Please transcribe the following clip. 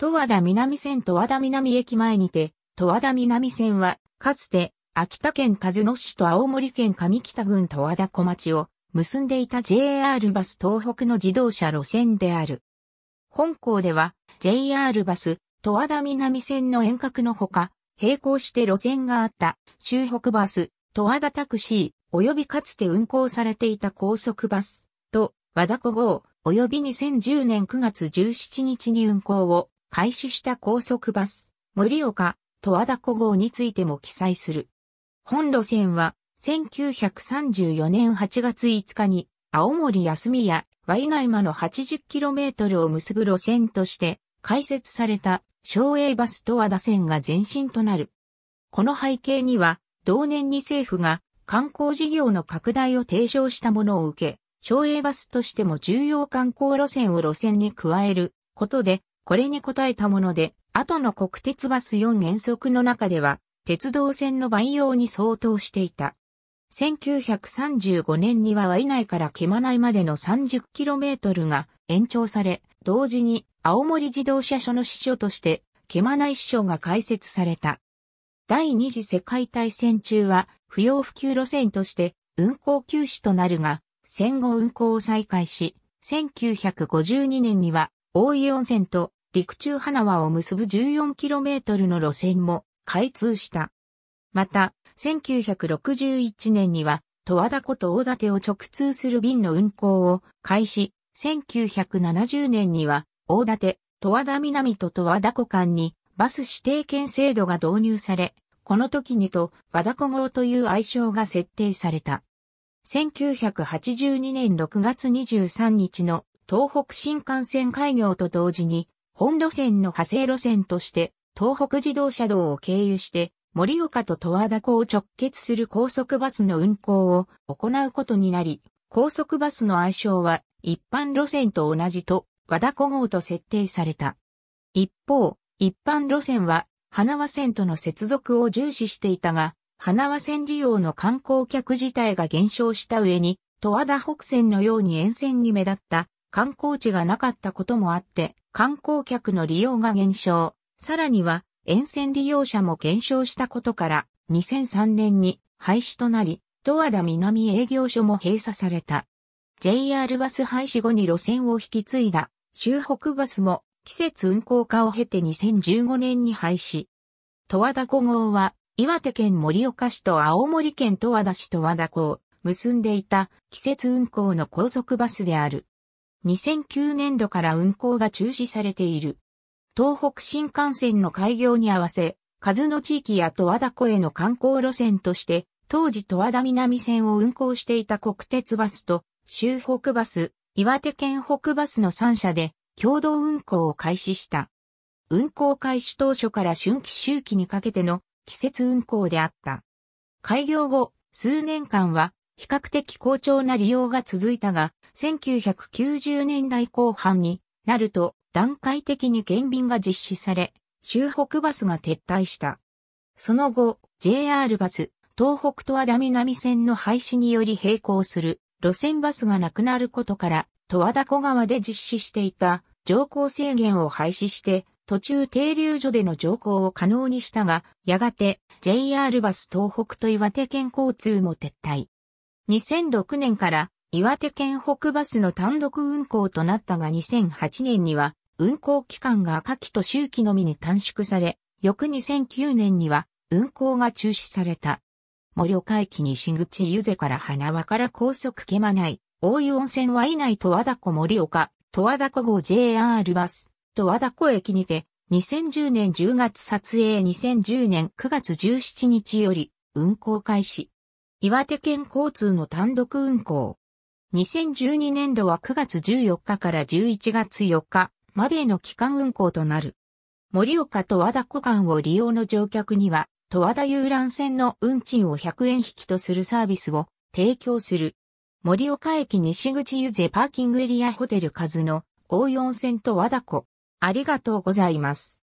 十和田南線と和田南駅前にて、十和田南線は、かつて、秋田県和野市と青森県上北郡と和田小町を結んでいた JR バス東北の自動車路線である。本校では JR バス十和田南線の遠隔のほか、並行して路線があった周北バス、十和田タクシー、及びかつて運行されていた高速バスと和田小号、及び2010年9月17日に運行を開始した高速バス、森岡、戸和田湖号についても記載する。本路線は、1934年8月5日に、青森安みやワイナイマの 80km を結ぶ路線として、開設された、省栄バス戸和田線が前身となる。この背景には、同年に政府が観光事業の拡大を提唱したものを受け、省営バスとしても重要観光路線を路線に加えることで、これに応えたもので、後の国鉄バス4原則の中では、鉄道線の培養に相当していた。1935年にはイ内から毛間内までの 30km が延長され、同時に青森自動車所の支所として毛間内支所が開設された。第二次世界大戦中は不要不急路線として運行休止となるが、戦後運行を再開し、1952年には大井温泉と陸中花輪を結ぶ 14km の路線も開通した。また、1961年には、十和田湖と大館を直通する便の運行を開始、1970年には、大館、十和田南と十和田湖間に、バス指定券制度が導入され、この時にと、和田湖号という愛称が設定された。1982年6月23日の東北新幹線開業と同時に本路線の派生路線として、東北自動車道を経由して、盛岡と十和田湖を直結する高速バスの運行を行うことになり、高速バスの愛称は一般路線と同じと和田湖号と設定された。一方、一般路線は花輪線との接続を重視していたが、花輪線利用の観光客自体が減少した上に、十和田北線のように沿線に目立った観光地がなかったこともあって、観光客の利用が減少、さらには沿線利用者も減少したことから、2003年に廃止となり、十和田南営業所も閉鎖された。JR バス廃止後に路線を引き継いだ、州北バスも季節運行化を経て2015年に廃止。十和田5号は、岩手県盛岡市と青森県十和田市十和田港を結んでいた季節運行の高速バスである。2009年度から運行が中止されている。東北新幹線の開業に合わせ、数の地域や戸和田湖への観光路線として、当時戸和田南線を運行していた国鉄バスと、州北バス、岩手県北バスの3社で、共同運行を開始した。運行開始当初から春季周期にかけての季節運行であった。開業後、数年間は比較的好調な利用が続いたが、1990年代後半になると段階的に減便が実施され、周北バスが撤退した。その後、JR バス、東北と和田南線の廃止により並行する路線バスがなくなることから、と和田小川で実施していた乗降制限を廃止して、途中停留所での乗降を可能にしたが、やがて JR バス東北と岩手県交通も撤退。2006年から岩手県北バスの単独運行となったが2008年には運行期間が夏季と秋季のみに短縮され、翌2009年には運行が中止された。森岡駅西口湯瀬から花輪から高速けまない、大湯温泉は以内と和田湖森岡、十和田湖号 JR バス、と和田湖駅にて、2010年10月撮影2010年9月17日より運行開始。岩手県交通の単独運行。2012年度は9月14日から11月4日までの期間運行となる。盛岡と和田湖間を利用の乗客には、と和田遊覧船の運賃を100円引きとするサービスを提供する。盛岡駅西口ゆぜパーキングエリアホテルカズの大4線と和田湖。ありがとうございます。